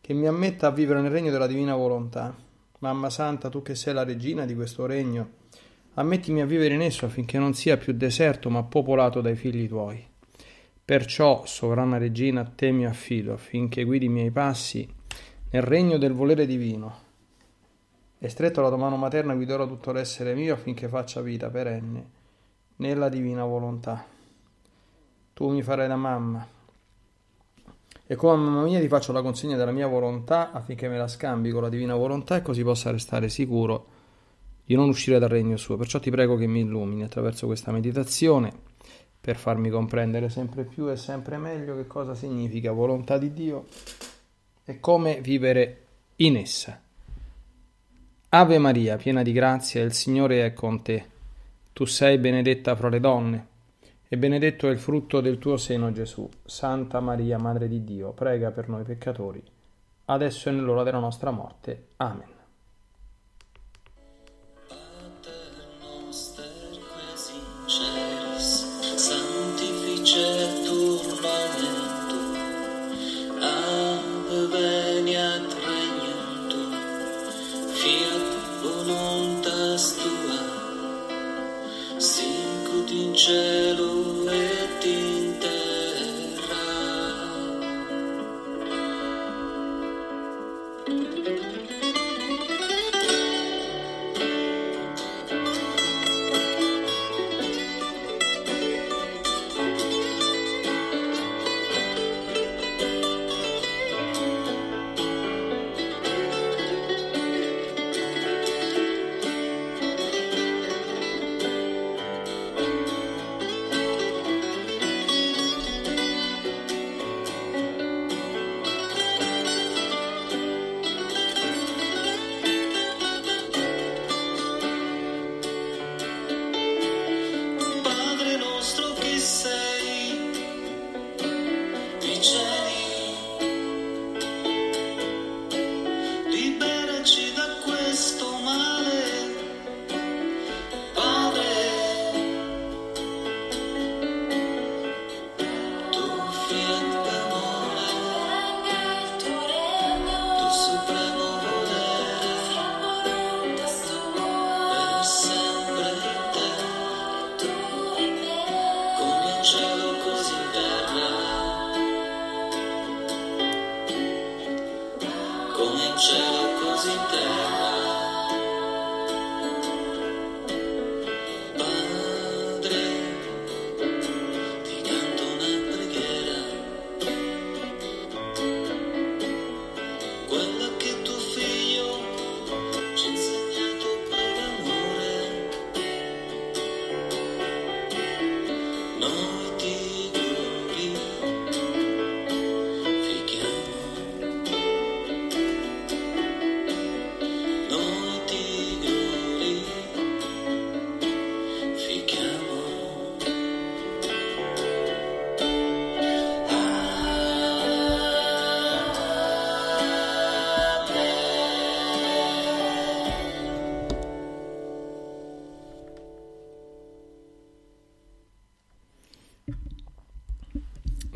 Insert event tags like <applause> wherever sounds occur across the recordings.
che mi ammetta a vivere nel regno della divina volontà. Mamma Santa, tu che sei la regina di questo regno, ammettimi a vivere in esso affinché non sia più deserto ma popolato dai figli tuoi. Perciò, sovrana regina, a te mi affido affinché guidi i miei passi nel regno del volere divino. E stretto la tua mano materna guiderò tutto l'essere mio affinché faccia vita perenne nella divina volontà. Tu mi farai da mamma, e come a mamma mia ti faccio la consegna della mia volontà affinché me la scambi con la divina volontà e così possa restare sicuro di non uscire dal regno suo. Perciò ti prego che mi illumini attraverso questa meditazione per farmi comprendere sempre più e sempre meglio che cosa significa volontà di Dio e come vivere in essa. Ave Maria, piena di grazia, il Signore è con te. Tu sei benedetta fra le donne e benedetto è il frutto del tuo seno Gesù. Santa Maria, Madre di Dio, prega per noi peccatori, adesso e nell'ora della nostra morte. Amen.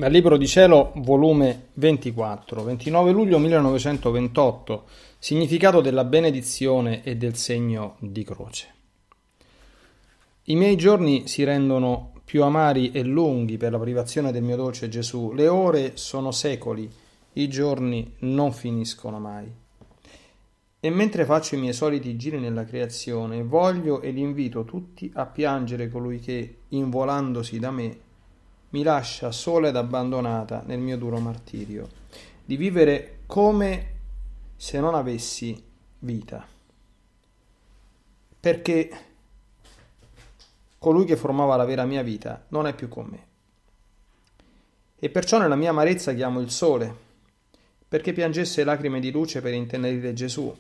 Dal Libro di Cielo, volume 24, 29 luglio 1928, significato della benedizione e del segno di croce. I miei giorni si rendono più amari e lunghi per la privazione del mio dolce Gesù, le ore sono secoli, i giorni non finiscono mai. E mentre faccio i miei soliti giri nella creazione, voglio ed invito tutti a piangere colui che, involandosi da me, mi lascia sola ed abbandonata nel mio duro martirio, di vivere come se non avessi vita. Perché colui che formava la vera mia vita non è più con me. E perciò nella mia amarezza chiamo il sole, perché piangesse lacrime di luce per intenerire Gesù,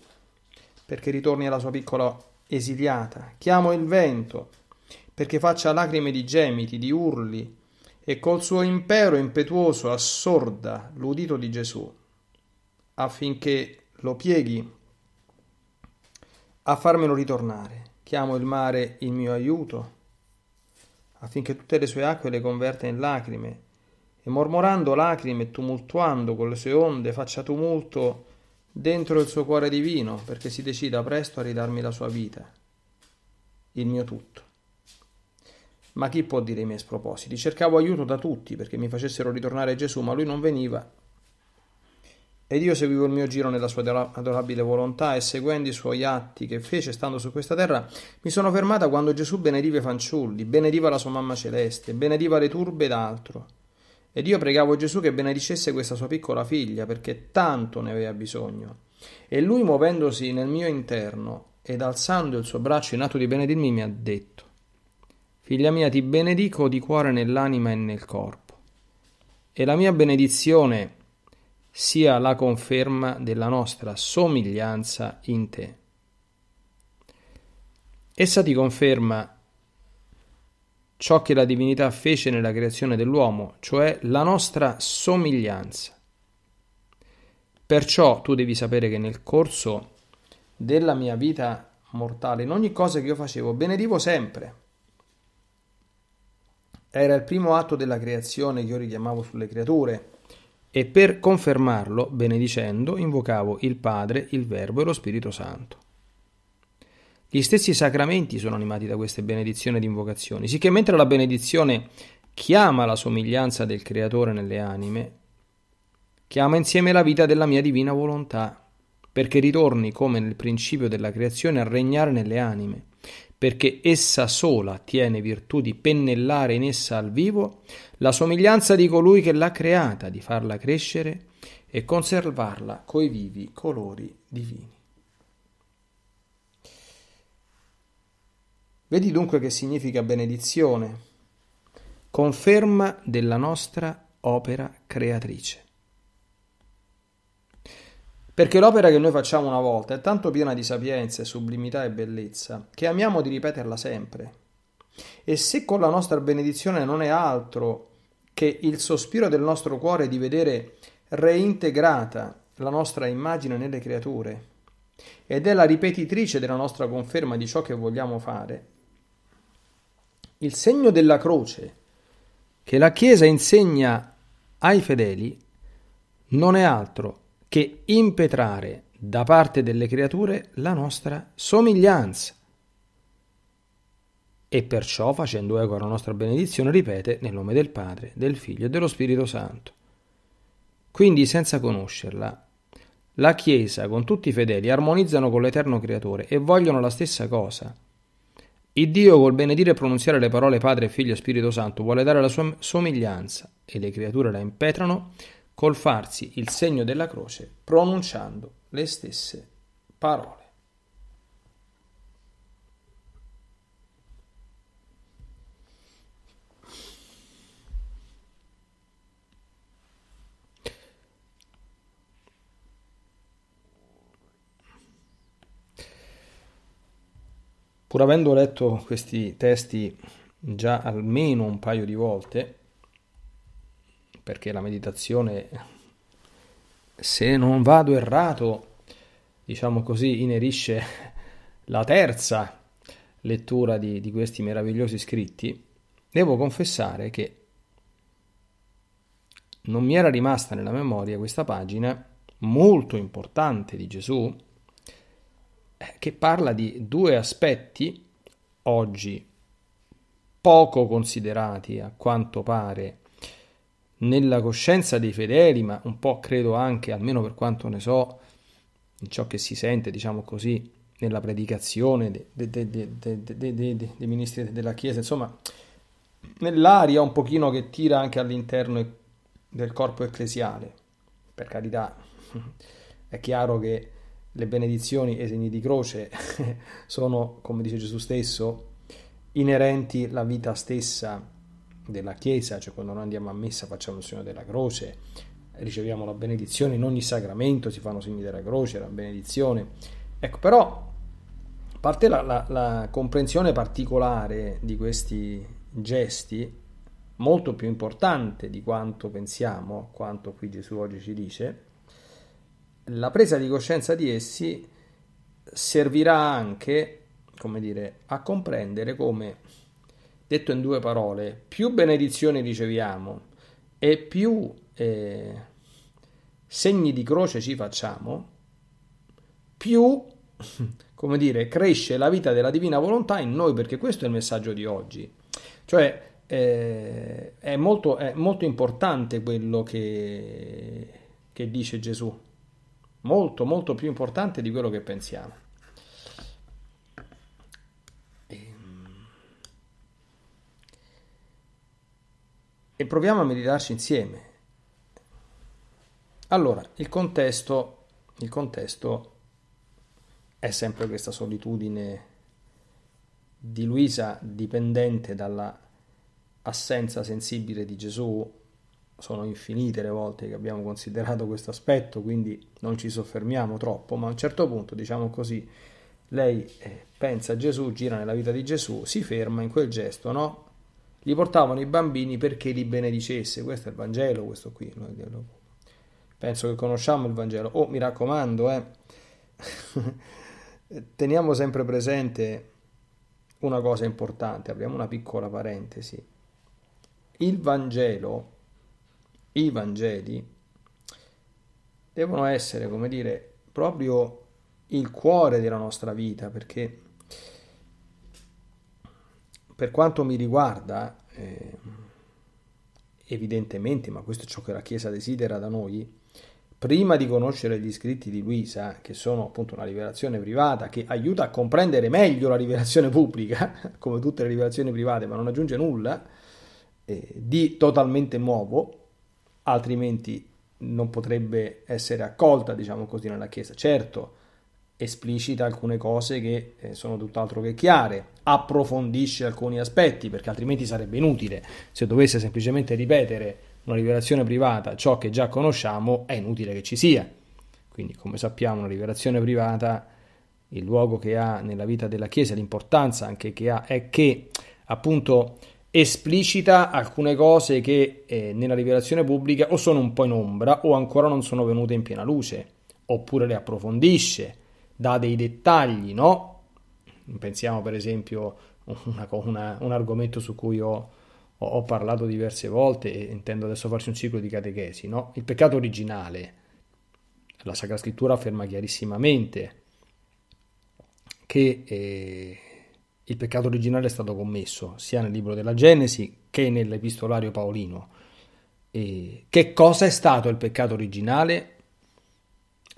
perché ritorni alla sua piccola esiliata. Chiamo il vento, perché faccia lacrime di gemiti, di urli, e col suo impero impetuoso assorda l'udito di Gesù affinché lo pieghi a farmelo ritornare. Chiamo il mare il mio aiuto affinché tutte le sue acque le converta in lacrime e mormorando lacrime e tumultuando con le sue onde faccia tumulto dentro il suo cuore divino perché si decida presto a ridarmi la sua vita, il mio tutto. Ma chi può dire i miei spropositi? Cercavo aiuto da tutti perché mi facessero ritornare Gesù, ma lui non veniva. Ed io seguivo il mio giro nella sua adorabile volontà e seguendo i suoi atti che fece stando su questa terra, mi sono fermata quando Gesù benediva i fanciulli, benediva la sua mamma celeste, benediva le turbe ed altro. Ed io pregavo Gesù che benedicesse questa sua piccola figlia perché tanto ne aveva bisogno. E lui muovendosi nel mio interno ed alzando il suo braccio in atto di benedirmi mi ha detto Figlia mia, ti benedico di cuore nell'anima e nel corpo. E la mia benedizione sia la conferma della nostra somiglianza in te. Essa ti conferma ciò che la divinità fece nella creazione dell'uomo, cioè la nostra somiglianza. Perciò tu devi sapere che nel corso della mia vita mortale, in ogni cosa che io facevo, benedivo sempre era il primo atto della creazione che io richiamavo sulle creature. E per confermarlo, benedicendo, invocavo il Padre, il Verbo e lo Spirito Santo. Gli stessi sacramenti sono animati da queste benedizioni ed invocazioni, sicché mentre la benedizione chiama la somiglianza del Creatore nelle anime, chiama insieme la vita della mia divina volontà, perché ritorni come nel principio della creazione a regnare nelle anime perché essa sola tiene virtù di pennellare in essa al vivo la somiglianza di colui che l'ha creata, di farla crescere e conservarla coi vivi colori divini. Vedi dunque che significa benedizione, conferma della nostra opera creatrice. Perché l'opera che noi facciamo una volta è tanto piena di sapienza, sublimità e bellezza, che amiamo di ripeterla sempre. E se con la nostra benedizione non è altro che il sospiro del nostro cuore di vedere reintegrata la nostra immagine nelle creature, ed è la ripetitrice della nostra conferma di ciò che vogliamo fare, il segno della croce che la Chiesa insegna ai fedeli non è altro che che impetrare da parte delle creature la nostra somiglianza. E perciò, facendo eco alla nostra benedizione, ripete nel nome del Padre, del Figlio e dello Spirito Santo. Quindi, senza conoscerla, la Chiesa con tutti i fedeli armonizzano con l'Eterno Creatore e vogliono la stessa cosa. Il Dio col benedire e pronunziare le parole Padre, Figlio e Spirito Santo vuole dare la sua somiglianza e le creature la impetrano col farsi il segno della croce pronunciando le stesse parole. Pur avendo letto questi testi già almeno un paio di volte, perché la meditazione, se non vado errato, diciamo così, inerisce la terza lettura di, di questi meravigliosi scritti, devo confessare che non mi era rimasta nella memoria questa pagina molto importante di Gesù eh, che parla di due aspetti oggi poco considerati a quanto pare nella coscienza dei fedeli, ma un po' credo anche, almeno per quanto ne so, in ciò che si sente, diciamo così, nella predicazione dei ministri della Chiesa, insomma, nell'aria un pochino che tira anche all'interno del corpo ecclesiale. Per carità, <laughs> è chiaro che le benedizioni e i segni di croce <laughs> sono, come dice Gesù stesso, inerenti alla vita stessa della Chiesa, cioè quando noi andiamo a messa facciamo il segno della croce, riceviamo la benedizione, in ogni sacramento si fanno segni della croce, la benedizione. Ecco, però parte la, la, la comprensione particolare di questi gesti, molto più importante di quanto pensiamo, quanto qui Gesù oggi ci dice, la presa di coscienza di essi servirà anche, come dire, a comprendere come Detto in due parole, più benedizioni riceviamo e più eh, segni di croce ci facciamo, più, <laughs> come dire, cresce la vita della divina volontà in noi, perché questo è il messaggio di oggi. Cioè, eh, è, molto, è molto importante quello che, che dice Gesù, molto, molto più importante di quello che pensiamo. e proviamo a meditarci insieme. Allora, il contesto, il contesto è sempre questa solitudine di Luisa dipendente dalla assenza sensibile di Gesù. Sono infinite le volte che abbiamo considerato questo aspetto, quindi non ci soffermiamo troppo, ma a un certo punto, diciamo così, lei eh, pensa a Gesù, gira nella vita di Gesù, si ferma in quel gesto, no? gli portavano i bambini perché li benedicesse. Questo è il Vangelo, questo qui. Penso che conosciamo il Vangelo. Oh, mi raccomando, eh. <laughs> teniamo sempre presente una cosa importante, apriamo una piccola parentesi. Il Vangelo, i Vangeli, devono essere, come dire, proprio il cuore della nostra vita, perché per quanto mi riguarda, eh, evidentemente, ma questo è ciò che la Chiesa desidera da noi, prima di conoscere gli scritti di Luisa, che sono appunto una rivelazione privata, che aiuta a comprendere meglio la rivelazione pubblica, <laughs> come tutte le rivelazioni private, ma non aggiunge nulla, eh, di totalmente nuovo, altrimenti non potrebbe essere accolta, diciamo così, nella Chiesa. Certo, esplicita alcune cose che eh, sono tutt'altro che chiare, approfondisce alcuni aspetti, perché altrimenti sarebbe inutile. Se dovesse semplicemente ripetere una rivelazione privata ciò che già conosciamo, è inutile che ci sia. Quindi, come sappiamo, una rivelazione privata, il luogo che ha nella vita della Chiesa, l'importanza anche che ha, è che appunto esplicita alcune cose che eh, nella rivelazione pubblica o sono un po' in ombra o ancora non sono venute in piena luce, oppure le approfondisce, dà dei dettagli, no? Pensiamo per esempio a un argomento su cui ho, ho, ho, parlato diverse volte e intendo adesso farsi un ciclo di catechesi, no? Il peccato originale. La Sacra Scrittura afferma chiarissimamente che eh, il peccato originale è stato commesso sia nel libro della Genesi che nell'epistolario paolino. E che cosa è stato il peccato originale?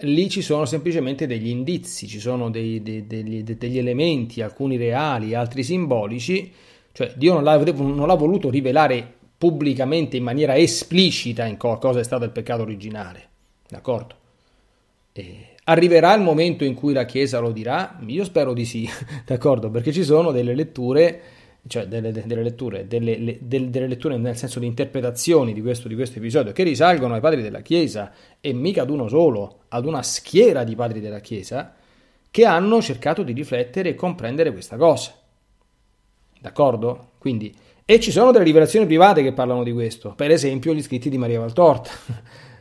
lì ci sono semplicemente degli indizi, ci sono dei, dei, degli, degli, elementi, alcuni reali, altri simbolici, cioè Dio non l'ha, non l'ha voluto rivelare pubblicamente in maniera esplicita in cosa è stato il peccato originale, d'accordo? E arriverà il momento in cui la Chiesa lo dirà? Io spero di sì, <laughs> d'accordo? Perché ci sono delle letture cioè delle, delle letture, delle, le, del, delle, letture nel senso di interpretazioni di questo, di questo episodio, che risalgono ai padri della Chiesa e mica ad uno solo, ad una schiera di padri della Chiesa, che hanno cercato di riflettere e comprendere questa cosa. D'accordo? Quindi, e ci sono delle rivelazioni private che parlano di questo, per esempio gli scritti di Maria Valtorta.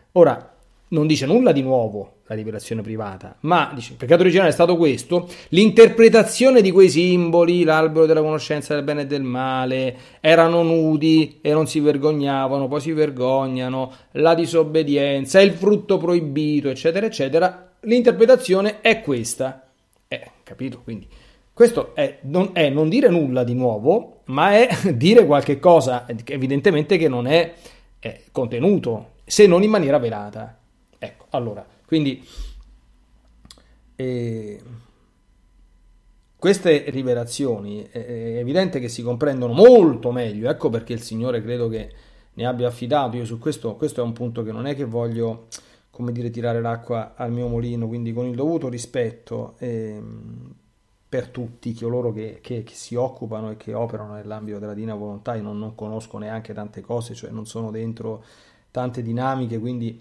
<laughs> Ora, non dice nulla di nuovo la liberazione privata, ma dice il peccato originale è stato questo, l'interpretazione di quei simboli, l'albero della conoscenza del bene e del male, erano nudi e non si vergognavano, poi si vergognano, la disobbedienza, il frutto proibito, eccetera, eccetera, l'interpretazione è questa. Eh, capito? Quindi questo è non, è non dire nulla di nuovo, ma è <laughs> dire qualche cosa evidentemente che non è, è contenuto, se non in maniera velata. Allora, quindi eh, queste rivelazioni eh, è evidente che si comprendono molto meglio, ecco perché il Signore credo che ne abbia affidato, io su questo, questo è un punto che non è che voglio, come dire, tirare l'acqua al mio molino, quindi con il dovuto rispetto eh, per tutti coloro che, che, che, si occupano e che operano nell'ambito della Dina Volontà, io non, non conosco neanche tante cose, cioè non sono dentro tante dinamiche, quindi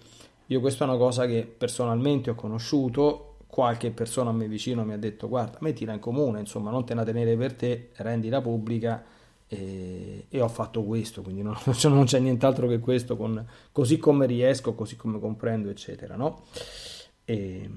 io questa è una cosa che personalmente ho conosciuto, qualche persona a me vicino mi ha detto guarda, mettila in comune, insomma, non te la tenere per te, rendila pubblica e, e ho fatto questo, quindi non, <laughs> cioè, non c'è nient'altro che questo, con, così come riesco, così come comprendo, eccetera, no? E,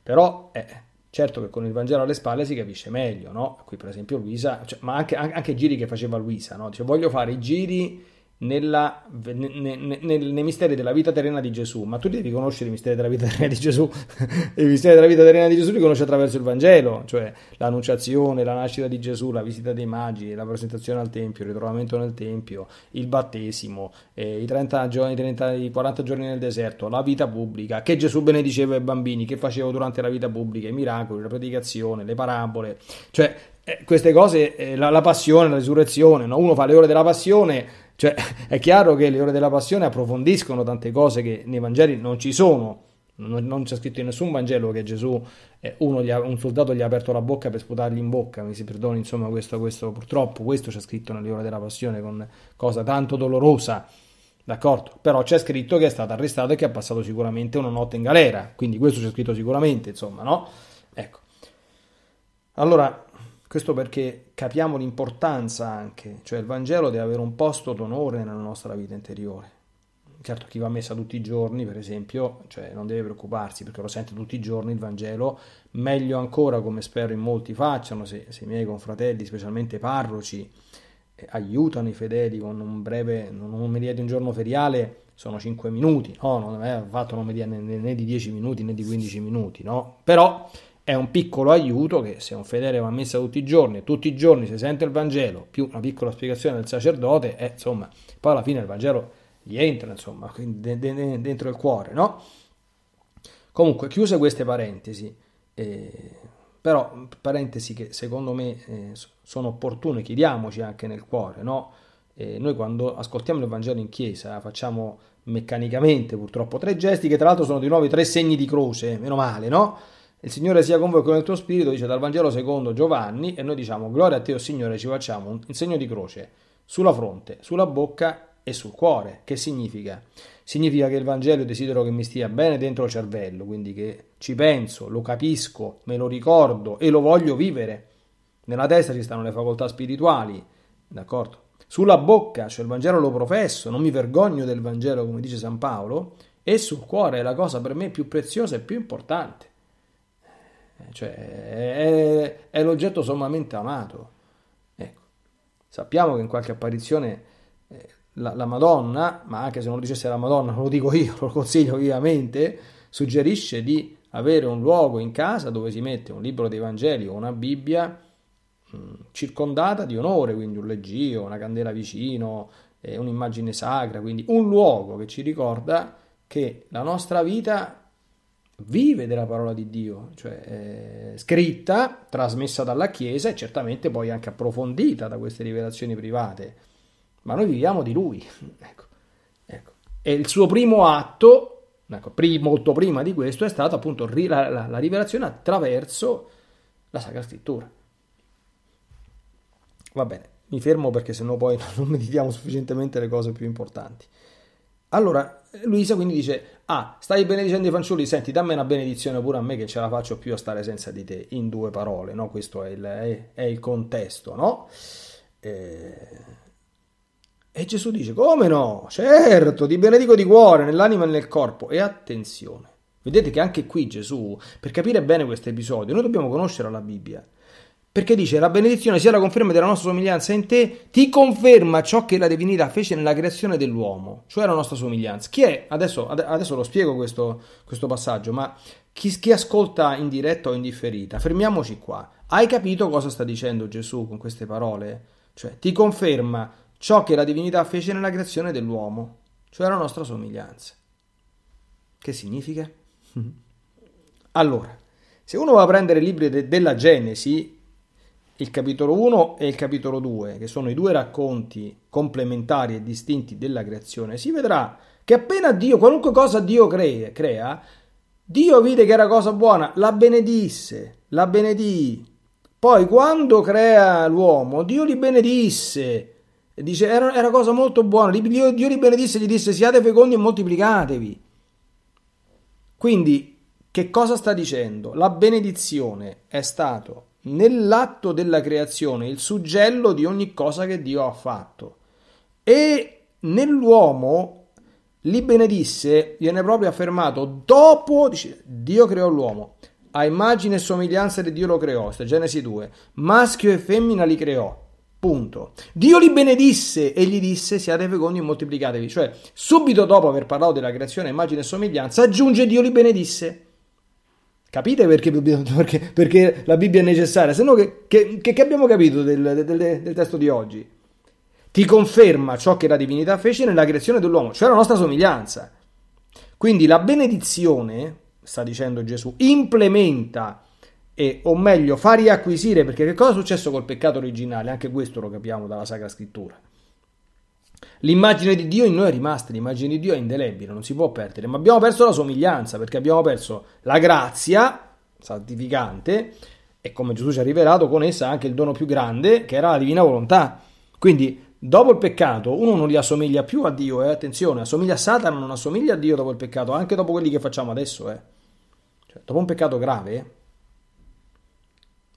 però, eh, certo che con il Vangelo alle spalle si capisce meglio, no? Qui per esempio Luisa, cioè, ma anche, anche, anche giri che faceva Luisa, no? cioè, voglio fare i giri nella, ne, ne, nei misteri della vita terrena di Gesù, ma tu devi conoscere i misteri della vita terrena di Gesù. <laughs> I misteri della vita terrena di Gesù li conosci attraverso il Vangelo, cioè l'annunciazione, la nascita di Gesù, la visita dei magi, la presentazione al Tempio, il ritrovamento nel Tempio, il battesimo, eh, i, 30 giorni, 30, i 40 giorni nel deserto, la vita pubblica, che Gesù benediceva ai bambini, che faceva durante la vita pubblica, i miracoli, la predicazione, le parabole, cioè eh, queste cose, eh, la, la, passione, la risurrezione, no? uno fa le ore della passione cioè, <laughs> è chiaro che le ore della passione approfondiscono tante cose che nei Vangeli non ci sono. Non, non c'è scritto in nessun Vangelo che Gesù, eh, ha, un soldato gli ha aperto la bocca per sputargli in bocca. Mi si perdoni, insomma, questo, questo purtroppo, questo c'è scritto nelle ore della passione con cosa tanto dolorosa. D'accordo? Però c'è scritto che è stato arrestato e che ha passato sicuramente una notte in galera. Quindi questo c'è scritto sicuramente, insomma, no? Ecco. Allora, questo perché capiamo l'importanza anche, cioè il Vangelo deve avere un posto d'onore nella nostra vita interiore. Certo, chi va a messa tutti i giorni, per esempio, cioè non deve preoccuparsi perché lo sente tutti i giorni il Vangelo, meglio ancora come spero in molti facciano, se, se i miei confratelli, specialmente parroci, eh, aiutano i fedeli con un breve, non un'omelia di un giorno feriale, sono 5 minuti, no? non è fatto un'omelia né, né di 10 minuti né di 15 minuti, no? però è un piccolo aiuto che se un fedele va a messa tutti i giorni, tutti i giorni si sente il Vangelo, più una piccola spiegazione del sacerdote, eh, insomma, poi alla fine il Vangelo gli entra, insomma, dentro il cuore, no? Comunque, chiuse queste parentesi, eh, però parentesi che secondo me eh, sono opportune, chiediamoci anche nel cuore, no? Eh, noi quando ascoltiamo il Vangelo in chiesa facciamo meccanicamente purtroppo tre gesti che tra l'altro sono di nuovo tre segni di croce, meno male, no? Il Signore sia con voi con il tuo spirito, dice dal Vangelo secondo Giovanni, e noi diciamo gloria a te, o oh Signore, ci facciamo un segno di croce sulla fronte, sulla bocca e sul cuore. Che significa? Significa che il Vangelo desidero che mi stia bene dentro il cervello, quindi che ci penso, lo capisco, me lo ricordo e lo voglio vivere. Nella testa ci stanno le facoltà spirituali, d'accordo? Sulla bocca, cioè il Vangelo lo professo, non mi vergogno del Vangelo come dice San Paolo, e sul cuore è la cosa per me più preziosa e più importante cioè è, è l'oggetto sommamente amato. Ecco. Sappiamo che in qualche apparizione eh, la, la, Madonna, ma anche se non lo dicesse la Madonna, lo dico io, <laughs> lo consiglio vivamente, suggerisce di avere un luogo in casa dove si mette un libro dei Vangeli o una Bibbia mh, mm, circondata di onore, quindi un leggio, una candela vicino, eh, un'immagine sacra, quindi un luogo che ci ricorda che la nostra vita vive della parola di Dio, cioè eh, scritta, trasmessa dalla Chiesa e certamente poi anche approfondita da queste rivelazioni private. Ma noi viviamo di Lui. <laughs> Ecco, ecco. E il suo primo atto, ecco, pri- molto prima di questo, è stata appunto ri- la, la, la rivelazione attraverso la Sacra Scrittura. Va bene, mi fermo perché sennò poi <laughs> non meditiamo sufficientemente le cose più importanti. Allora, Luisa quindi dice, ah, stai benedicendo i fanciulli, senti, dammi una benedizione pure a me che ce la faccio più a stare senza di te, in due parole, no? Questo è il, è, è il contesto, no? E... E Gesù dice, come no? Certo, ti benedico di cuore, nell'anima e nel corpo. E attenzione, vedete che anche qui Gesù, per capire bene questo episodio, noi dobbiamo conoscere la Bibbia. Perché dice la benedizione sia la conferma della nostra somiglianza in te, ti conferma ciò che la divinità fece nella creazione dell'uomo, cioè la nostra somiglianza. Chi è, adesso, ad, adesso lo spiego questo, questo passaggio, ma chi, chi, ascolta in diretta o in differita, fermiamoci qua. Hai capito cosa sta dicendo Gesù con queste parole? Cioè, ti conferma ciò che la divinità fece nella creazione dell'uomo, cioè la nostra somiglianza. Che significa? <laughs> allora, se uno va a prendere i libri de- della Genesi, il capitolo 1 e il capitolo 2, che sono i due racconti complementari e distinti della creazione, si vedrà che appena Dio, qualunque cosa Dio crea, crea Dio vide che era cosa buona, la benedisse, la benedì. Poi quando crea l'uomo, Dio li benedisse. dice, era, era cosa molto buona. Dio, Dio li benedisse e gli disse, siate fecondi e moltiplicatevi. Quindi, che cosa sta dicendo? La benedizione è stato nell'atto della creazione il suggello di ogni cosa che Dio ha fatto e nell'uomo li benedisse, viene proprio affermato dopo, dice, Dio creò l'uomo, a immagine e somiglianza di Dio lo creò, sta Genesi 2, maschio e femmina li creò, punto. Dio li benedisse e gli disse siate fecondi e moltiplicatevi, cioè subito dopo aver parlato della creazione, a immagine e somiglianza, aggiunge Dio li benedisse. Capite perché, <laughs> perché, perché, la Bibbia è necessaria? Se no, che, che, che abbiamo capito del, del, del, testo di oggi? Ti conferma ciò che la divinità fece nella creazione dell'uomo, cioè la nostra somiglianza. Quindi la benedizione, sta dicendo Gesù, implementa, e, o meglio, fa riacquisire, perché che cosa è successo col peccato originale? Anche questo lo capiamo dalla Sacra Scrittura. L'immagine di Dio in noi è rimasta, l'immagine di Dio è indelebile, non si può perdere, ma abbiamo perso la somiglianza perché abbiamo perso la grazia santificante e come Gesù ci ha rivelato con essa anche il dono più grande che era la divina volontà. Quindi dopo il peccato uno non li assomiglia più a Dio, eh? attenzione, assomiglia a Satana, non assomiglia a Dio dopo il peccato, anche dopo quelli che facciamo adesso. Eh? Cioè, dopo un peccato grave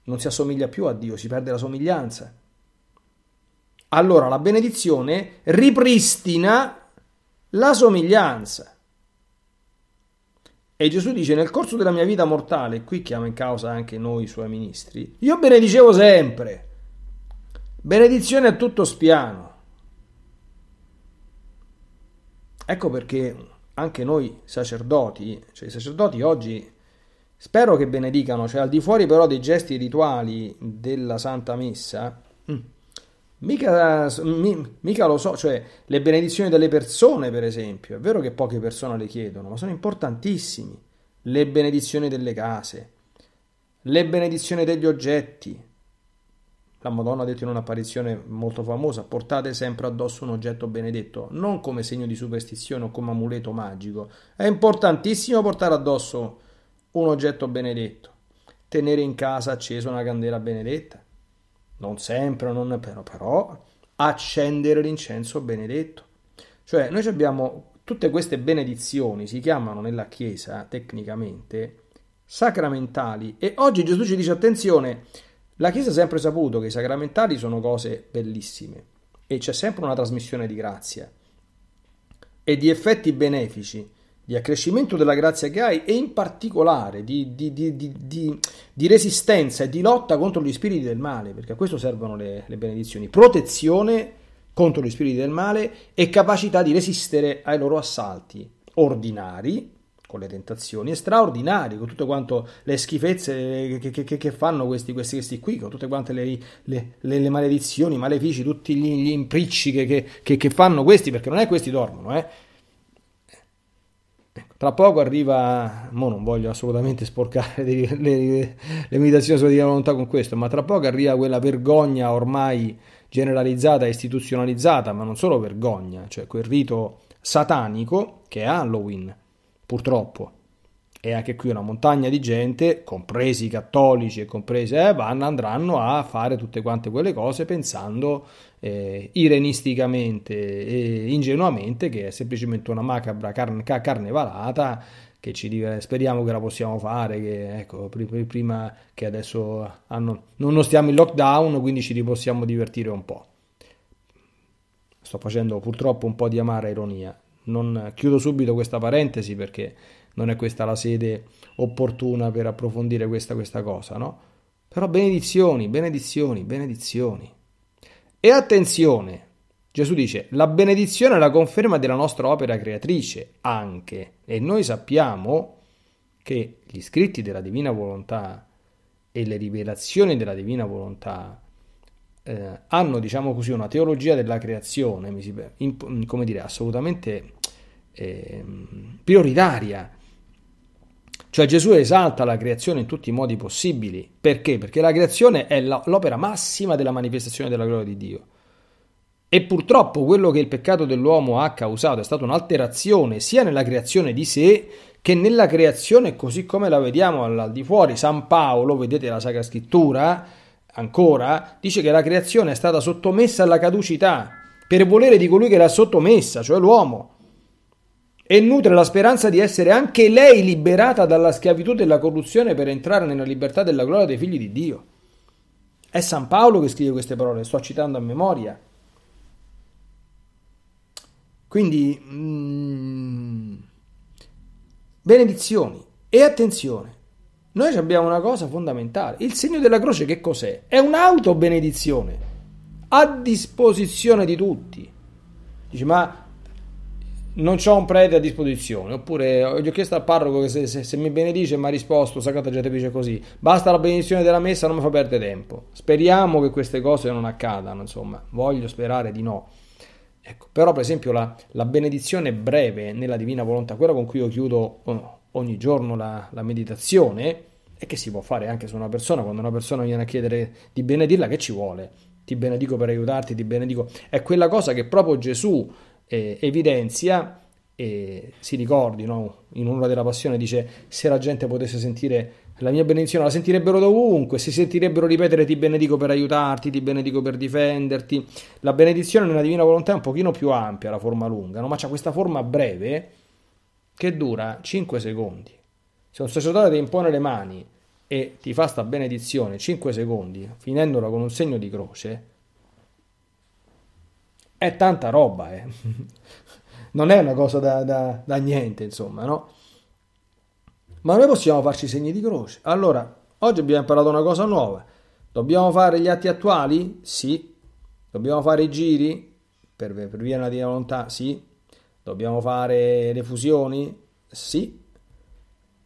non si assomiglia più a Dio, si perde la somiglianza. Allora la benedizione ripristina la somiglianza. E Gesù dice, nel corso della mia vita mortale, qui chiama in causa anche noi suoi ministri, io benedicevo sempre, benedizione a tutto spiano. Ecco perché anche noi sacerdoti, cioè i sacerdoti oggi spero che benedicano, cioè al di fuori però dei gesti rituali della Santa Messa, mm, Mica, mica, lo so, cioè le benedizioni delle persone, per esempio, è vero che poche persone le chiedono, ma sono importantissime. Le benedizioni delle case, le benedizioni degli oggetti. La Madonna ha detto in un'apparizione molto famosa, portate sempre addosso un oggetto benedetto, non come segno di superstizione o come amuleto magico. È importantissimo portare addosso un oggetto benedetto, tenere in casa accesa una candela benedetta non sempre, non, però, però accendere l'incenso benedetto. Cioè noi abbiamo tutte queste benedizioni, si chiamano nella Chiesa tecnicamente sacramentali e oggi Gesù ci dice attenzione, la Chiesa ha sempre saputo che i sacramentali sono cose bellissime e c'è sempre una trasmissione di grazia e di effetti benefici di accrescimento della grazia che hai e in particolare di, di, di, di, resistenza e di lotta contro gli spiriti del male, perché a questo servono le, le benedizioni, protezione contro gli spiriti del male e capacità di resistere ai loro assalti ordinari, con le tentazioni, e straordinari, con tutte quanto le schifezze che, che, che fanno questi, questi, questi, qui, con tutte quante le, le, le, le maledizioni, i malefici, tutti gli, gli impricci che, che, fanno questi, perché non è che questi dormono, eh? Tra poco arriva, mo non voglio assolutamente sporcare le, le, le limitazioni sulla divina volontà con questo, ma tra poco arriva quella vergogna ormai generalizzata istituzionalizzata, ma non solo vergogna, cioè quel rito satanico che è Halloween, purtroppo. E anche qui una montagna di gente, compresi i cattolici e compresi, eh, vanno, andranno a fare tutte quante quelle cose pensando eh, irenisticamente e ingenuamente che è semplicemente una macabra carne, carnevalata che ci dica, eh, speriamo che la possiamo fare, che ecco, prima che adesso hanno, non stiamo in lockdown, quindi ci possiamo divertire un po'. Sto facendo purtroppo un po' di amara ironia. Non, chiudo subito questa parentesi perché non è questa la sede opportuna per approfondire questa, questa cosa, no? Però benedizioni, benedizioni, benedizioni. E attenzione, Gesù dice, la benedizione è la conferma della nostra opera creatrice anche, e noi sappiamo che gli scritti della divina volontà e le rivelazioni della divina volontà eh, hanno, diciamo così, una teologia della creazione, come dire, assolutamente eh, prioritaria cioè Gesù esalta la creazione in tutti i modi possibili. Perché? Perché la creazione è l'opera massima della manifestazione della gloria di Dio. E purtroppo quello che il peccato dell'uomo ha causato è stata un'alterazione sia nella creazione di sé che nella creazione così come la vediamo al di fuori. San Paolo, vedete la Sacra Scrittura, ancora, dice che la creazione è stata sottomessa alla caducità per volere di colui che l'ha sottomessa, cioè l'uomo e nutre la speranza di essere anche lei liberata dalla schiavitù della corruzione per entrare nella libertà della gloria dei figli di Dio. È San Paolo che scrive queste parole, sto citando a memoria. Quindi, mm, benedizioni e attenzione. Noi abbiamo una cosa fondamentale. Il segno della croce che cos'è? È un'autobenedizione a disposizione di tutti. Dice, ma non ho un prete a disposizione, oppure gli ho chiesto al parroco che se, se, se mi benedice mi ha risposto, Sacrata Geretrice così, basta la benedizione della messa, non mi fa perdere tempo. Speriamo che queste cose non accadano, insomma, voglio sperare di no. Ecco, però per esempio la, la benedizione breve nella Divina Volontà, quella con cui io chiudo oh ogni giorno la, la meditazione, e che si può fare anche su una persona, quando una persona viene a chiedere di benedirla, che ci vuole? Ti benedico per aiutarti, ti benedico. È quella cosa che proprio Gesù eh, evidenzia e si ricordi, no? in un'ora della passione dice se la gente potesse sentire la mia benedizione la sentirebbero dovunque, si sentirebbero ripetere ti benedico per aiutarti, ti benedico per difenderti. La benedizione nella divina volontà è un pochino più ampia, la forma lunga, no? ma c'è questa forma breve che dura 5 secondi. Se un sacerdote ti impone le mani e ti fa sta benedizione 5 secondi, finendola con un segno di croce, è tanta roba, eh. <laughs> non è una cosa da, da, da niente, insomma, no? Ma noi possiamo farci segni di croce. Allora, oggi abbiamo imparato una cosa nuova. Dobbiamo fare gli atti attuali? Sì. Dobbiamo fare i giri per, per via della volontà? Sì. Dobbiamo fare le fusioni? Sì.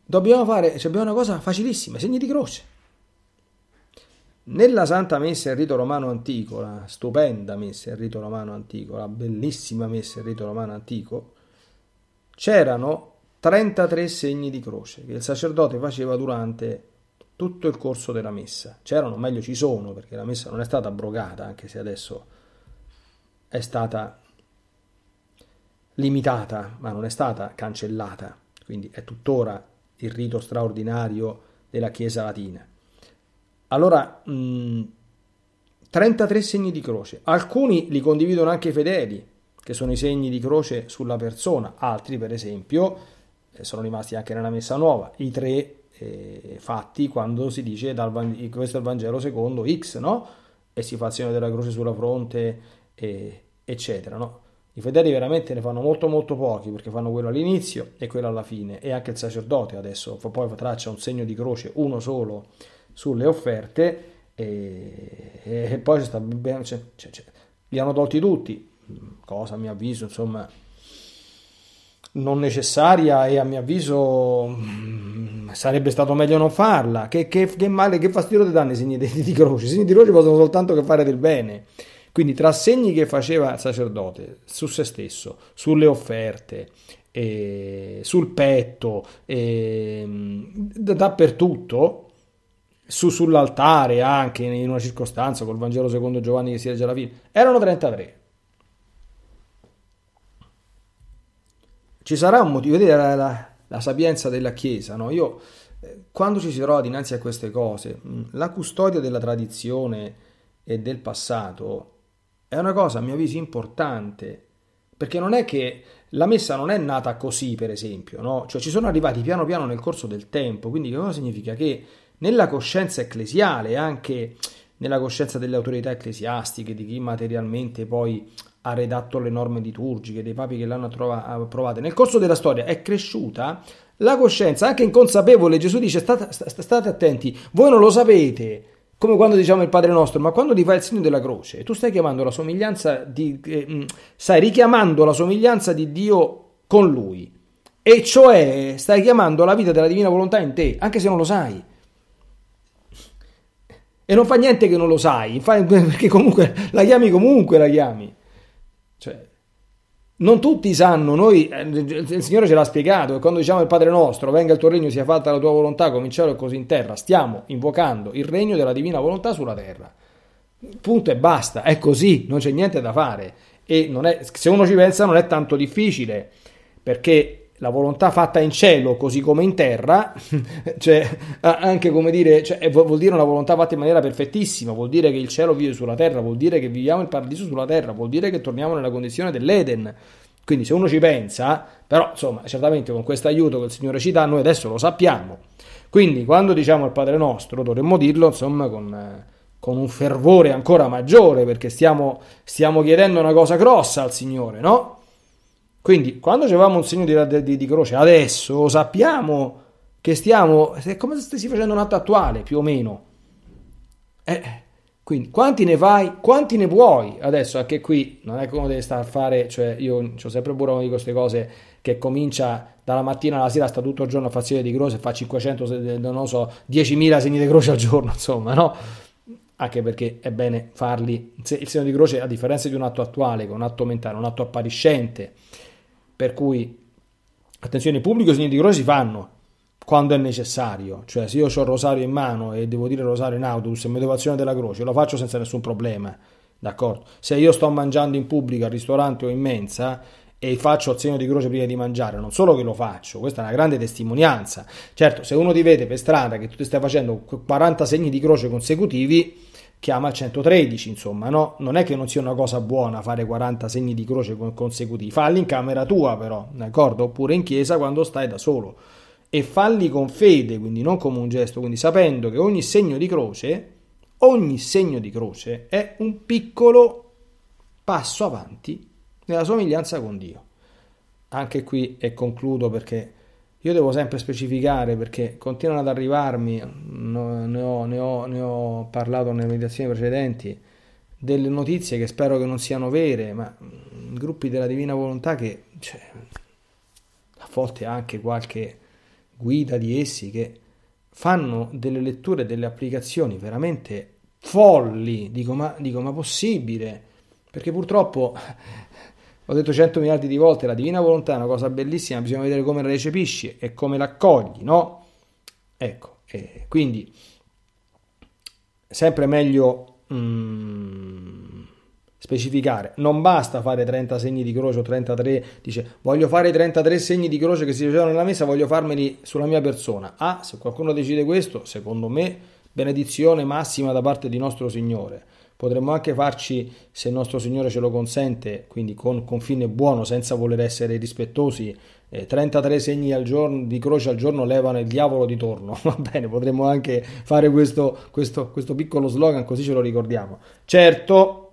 Dobbiamo fare, cioè abbiamo una cosa facilissima, segni di croce. Nella Santa Messa in rito romano antico, la stupenda messa in rito romano antico, la bellissima messa in rito romano antico, c'erano 33 segni di croce che il sacerdote faceva durante tutto il corso della messa. C'erano, meglio ci sono, perché la messa non è stata abrogata, anche se adesso è stata limitata, ma non è stata cancellata. Quindi è tuttora il rito straordinario della Chiesa latina. Allora, mh, mm, 33 segni di croce. Alcuni li condividono anche i fedeli, che sono i segni di croce sulla persona. Altri, per esempio, eh, sono rimasti anche nella messa nuova. I tre eh, fatti quando si dice dal, questo è il Vangelo secondo X, no? E si fa il segno della croce sulla fronte, eh, eccetera, no? I fedeli veramente ne fanno molto molto pochi perché fanno quello all'inizio e quello alla fine e anche il sacerdote adesso poi traccia un segno di croce, uno solo sulle offerte e, e poi c'è cioè, cioè, cioè, li hanno tolti tutti, cosa a mio avviso insomma non necessaria e a mio avviso mm, sarebbe stato meglio non farla. Che, che, che male, che fastidio ti danno i segni di, di croce? I segni di croce possono soltanto che fare del bene. Quindi tra segni che faceva il sacerdote su se stesso, sulle offerte, sul petto, mm, dappertutto, su sull'altare anche in una circostanza col Vangelo secondo Giovanni che si legge alla fine erano 33 ci sarà un motivo vedete la, la, la sapienza della chiesa no? io eh, quando ci si trova dinanzi a queste cose mm, la custodia della tradizione e del passato è una cosa a mio avviso importante perché non è che la messa non è nata così per esempio no? cioè ci sono arrivati piano piano nel corso del tempo quindi che cosa significa che nella coscienza ecclesiale, anche nella coscienza delle autorità ecclesiastiche, di chi materialmente poi ha redatto le norme liturgiche, dei papi che l'hanno approvata, nel corso della storia è cresciuta la coscienza, anche inconsapevole. Gesù dice: state, state attenti, voi non lo sapete. Come quando diciamo il Padre nostro, ma quando ti fai il segno della croce, tu stai chiamando la somiglianza di, eh, mm, stai richiamando la somiglianza di Dio con Lui. E cioè stai chiamando la vita della divina volontà in te, anche se non lo sai. E non fa niente che non lo sai, <laughs> perché comunque la chiami comunque la chiami. Cioè, non tutti sanno, noi, eh, il Signore ce l'ha spiegato, e quando diciamo il Padre nostro, venga il tuo regno, sia fatta la tua volontà, come in cielo e così in terra, stiamo invocando il regno della divina volontà sulla terra. Punto e basta, è così, non c'è niente da fare. E è, se uno ci pensa non è tanto difficile, perché la volontà fatta in cielo così come in terra, <laughs> cioè anche come dire, cioè, vuol dire una volontà fatta in maniera perfettissima, vuol dire che il cielo vive sulla terra, vuol dire che viviamo il paradiso sulla terra, vuol dire che torniamo nella condizione dell'Eden. Quindi se uno ci pensa, però insomma, certamente con questo aiuto che il Signore ci dà, noi adesso lo sappiamo. Quindi quando diciamo il Padre nostro, dovremmo dirlo insomma con, con un fervore ancora maggiore, perché stiamo, stiamo chiedendo una cosa grossa al Signore, no? Quindi quando c'avevamo un segno di, di, di croce, adesso sappiamo che stiamo, è come se stessi facendo un atto attuale più o meno. Eh, quindi quanti ne vai, quanti ne vuoi adesso? Anche qui non è che uno deve stare a fare, cioè io ho sempre paura di queste cose che comincia dalla mattina alla sera, sta tutto il giorno a fare segni di croce, fa 500, non so, 10.000 segni di croce al giorno, <laughs> insomma, no? Anche perché è bene farli. Il segno di croce, a differenza di un atto attuale, che è un atto mentale, un atto appariscente, per cui, attenzione, pubblico segni di croce si fanno quando è necessario. Cioè, se io ho il rosario in mano e devo dire il rosario in autobus e mi devo azione della croce, lo faccio senza nessun problema. D'accordo? Se io sto mangiando in pubblico al ristorante o in mensa e faccio il segno di croce prima di mangiare, non solo che lo faccio, questa è una grande testimonianza. Certo, se uno ti vede per strada che tu ti stai facendo 40 segni di croce consecutivi, chiama il 113, insomma, no? Non è che non sia una cosa buona fare 40 segni di croce consecutivi, falli in camera tua però, d'accordo? Oppure in chiesa quando stai da solo. E falli con fede, quindi non come un gesto, quindi sapendo che ogni segno di croce, ogni segno di croce è un piccolo passo avanti nella somiglianza con Dio. Anche qui e concludo perché io devo sempre specificare perché continuano ad arrivarmi, ne, ho, ne, ho, ne, ho, parlato nelle meditazioni precedenti, delle notizie che spero che non siano vere, ma gruppi della divina volontà che cioè, a volte anche qualche guida di essi che fanno delle letture, delle applicazioni veramente folli, dico ma, dico, ma possibile? Perché purtroppo ho detto 100 miliardi di volte, la divina volontà è una cosa bellissima, bisogna vedere come la recepisci e come l'accogli, no? Ecco, eh, quindi sempre meglio mm, specificare, non basta fare 30 segni di croce o 33, dice voglio fare 33 segni di croce che si facevano nella messa, voglio farmeli sulla mia persona. Ah, se qualcuno decide questo, secondo me, benedizione massima da parte di nostro Signore Potremmo anche farci, se il nostro Signore ce lo consente, quindi con confine buono, senza voler essere rispettosi, 33 eh, segni giorno, di croce al giorno levano il diavolo di torno. <laughs> Va bene, potremmo anche fare questo, questo, questo piccolo slogan così ce lo ricordiamo. Certo,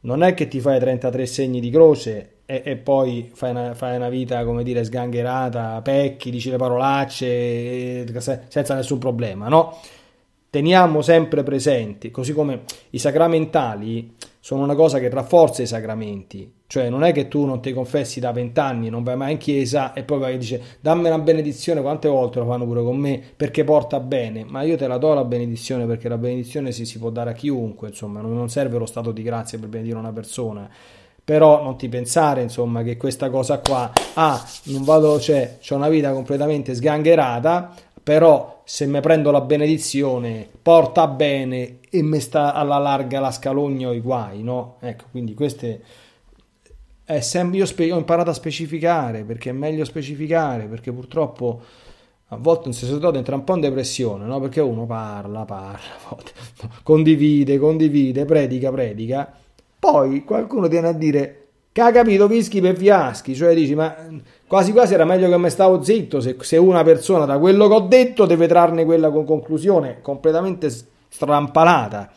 non è che ti fai 33 segni di croce e, e poi fai una, fai una, vita, come dire, sgangherata, pecchi, dici le parolacce, eh, senza nessun problema, no? teniamo sempre presenti, così come i sacramentali sono una cosa che rafforza i sacramenti, cioè non è che tu non ti confessi da vent'anni, non vai mai in chiesa e poi vai e dici dammi una benedizione, quante volte lo fanno pure con me, perché porta bene, ma io te la do la benedizione perché la benedizione si, si può dare a chiunque, insomma, non, serve lo stato di grazia per benedire una persona però non ti pensare insomma che questa cosa qua ah non vado cioè ho una vita completamente sgangherata però se me prendo la benedizione porta bene e me sta alla larga la scalogna o i guai, no? Ecco, quindi queste è sempre, io spe, ho imparato a specificare perché è meglio specificare perché purtroppo a volte un sacerdote entra un po' in depressione, no? Perché uno parla, parla, <laughs> condivide, condivide, predica, predica, poi qualcuno viene a dire che ha capito fischi per fiaschi, cioè dici ma quasi quasi era meglio che me stavo zitto se, se una persona da quello che ho detto deve trarne quella con conclusione completamente strampalata.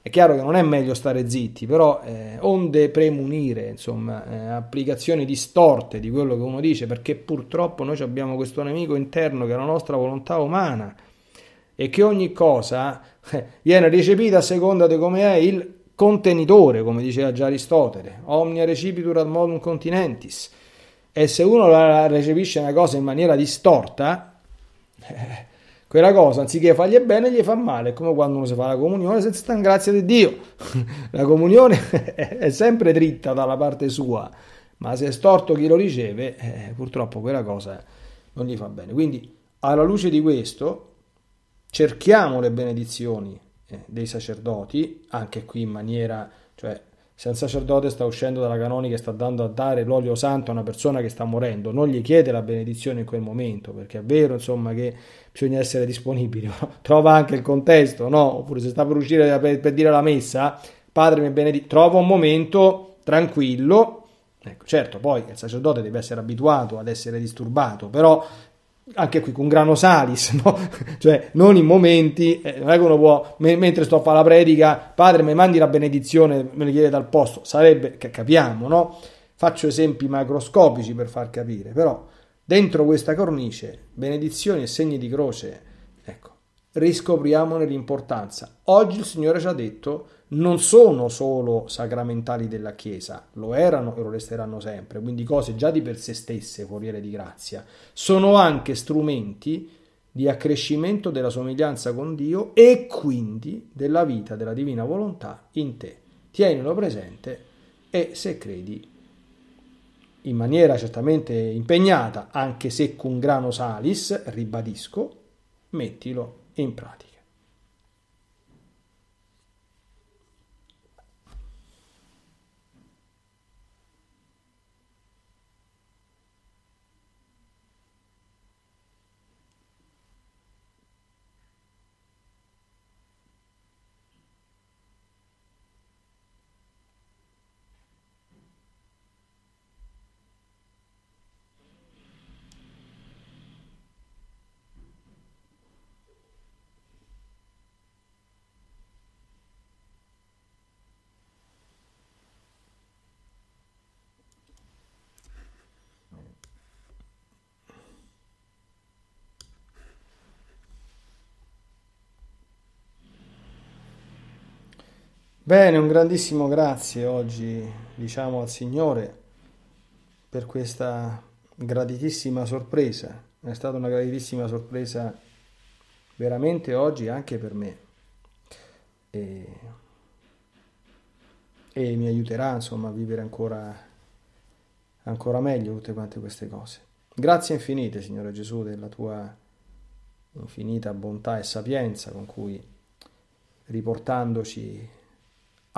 È chiaro che non è meglio stare zitti, però eh, onde premunire, insomma, eh, applicazioni distorte di quello che uno dice, perché purtroppo noi abbiamo questo nemico interno che è la nostra volontà umana e che ogni cosa eh, viene recepita a seconda di come è il contenitore, come diceva già Aristotele, omnia recipitur ad modum continentis. E se uno la recepisce una cosa in maniera distorta, eh, quella cosa anziché fargli bene gli fa male, è come quando uno si fa la comunione senza in grazia di Dio. <laughs> la comunione <laughs> è sempre dritta dalla parte sua, ma se è storto chi lo riceve, eh, purtroppo quella cosa non gli fa bene. Quindi alla luce di questo cerchiamo le benedizioni eh, dei sacerdoti, anche qui in maniera, cioè se il sacerdote sta uscendo dalla canonica e sta dando a dare l'olio santo a una persona che sta morendo, non gli chiede la benedizione in quel momento, perché è vero insomma che bisogna essere disponibili, <laughs> trova anche il contesto, no? oppure se sta per uscire per, per dire la messa, padre mi benedica, trova un momento tranquillo, ecco, certo poi il sacerdote deve essere abituato ad essere disturbato, però anche qui con grano salis, <laughs> no? cioè non in momenti, eh, non è che uno può, me, mentre sto a fare la predica, padre mi mandi la benedizione, me la chiede dal posto, sarebbe che capiamo, no? Faccio esempi macroscopici per far capire, però dentro questa cornice, benedizioni e segni di croce, ecco, riscopriamone l'importanza. Oggi il Signore ci ha detto non sono solo sacramentali della Chiesa, lo erano e lo resteranno sempre, quindi cose già di per sé stesse, Corriere di Grazia, sono anche strumenti di accrescimento della somiglianza con Dio e quindi della vita della divina volontà in te. Tienilo presente e se credi in maniera certamente impegnata, anche se con grano salis, ribadisco, mettilo in pratica. Bene, un grandissimo grazie oggi diciamo al Signore per questa graditissima sorpresa. È stata una graditissima sorpresa veramente oggi anche per me e, e mi aiuterà insomma a vivere ancora, ancora meglio tutte quante queste cose. Grazie infinite Signore Gesù della tua infinita bontà e sapienza con cui riportandoci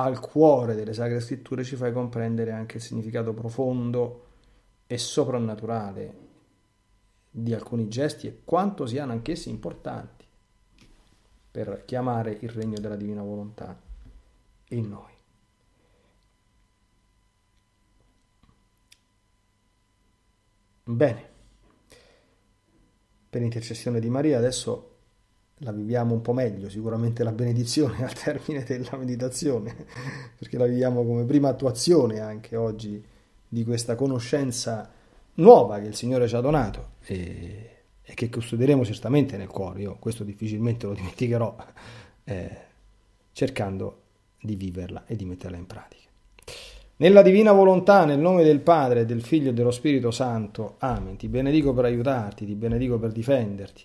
al cuore delle Sacre Scritture ci fai comprendere anche il significato profondo e soprannaturale di alcuni gesti e quanto siano anch'essi importanti per chiamare il regno della divina volontà in noi. Bene, per intercessione di Maria adesso la viviamo un po' meglio, sicuramente la benedizione <laughs> al termine della meditazione, perché la viviamo come prima attuazione anche oggi di questa conoscenza nuova che il Signore ci ha donato e, e che custodiremo certamente nel cuore, io questo difficilmente lo dimenticherò, eh, cercando di viverla e di metterla in pratica. Nella divina volontà, nel nome del Padre, del Figlio e dello Spirito Santo, amen. Ti benedico per aiutarti, ti benedico per difenderti